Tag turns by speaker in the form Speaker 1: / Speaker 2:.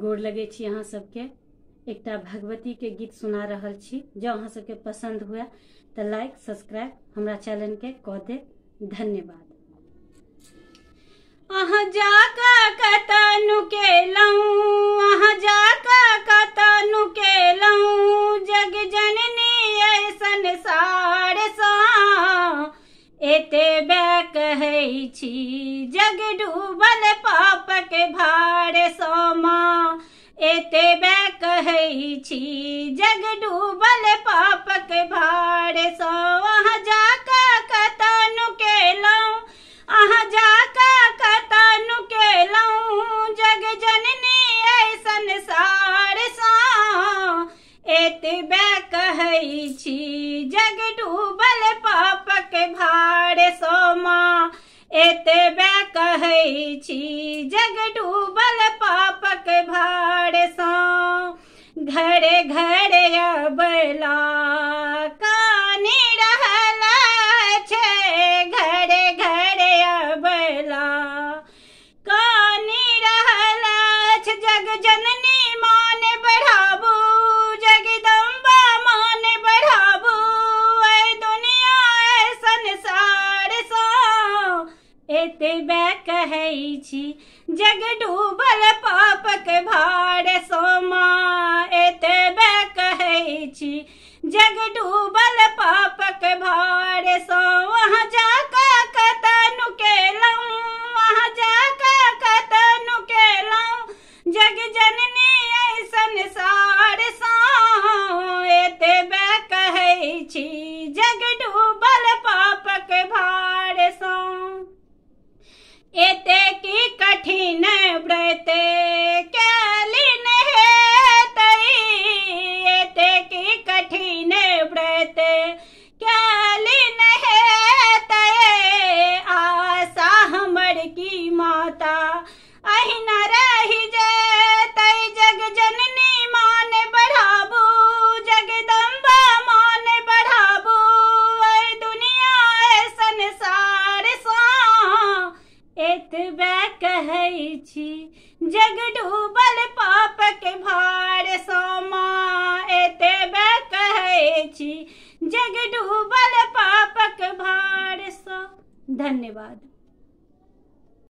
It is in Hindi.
Speaker 1: गोर लगे छी अहाँ सबके एक भगवती के गीत सुना रहल छी जो अहाँ सबके पसंद हुआ तो लाइक सब्सक्राइब हमारा चैनल के कऽ दे धन्यवाद अहाँ जाका कतनु केलहुँ अहाँ जाका कतनु केलहुँ जग जननी ऐसन सार सा एते बै कहै छी जग डूबल पाप के भा गई छी जग डूबल पाप के भार सो अह जाका कतनु के लऊ अह जाका कतनु के लऊ जग जननी ऐसन सार सा एतबे कहई छी जग डूबल पाप के भार सो माँ एतबे कहई छी जग डूबल पाप घर घर अबला कानी रहला छे घर घर अबला कानी रहला जग जननी मान बढ़ाबू जगदम्बा मान बढ़ाबू ऐ दुनिया ऐ संसार सा एते बे जग डूबल पापक भार सा डूबल पाप के भार सो वहाँ जाका कतनु के लाऊं वहाँ जाका कतनु के लाऊं जग जननी ऐसन सार सो एते बे कहे छी जग डूब माता अहि न रही जे तय जग जननी मान बढ़ाबू जगदम्बा मान बढ़ाबू अय दुनिया संसार सा एतबे कहै छी जग डूबल पापक भार सो माँ एतबे कहै छी जग डूबल पापक भार सो धन्यवाद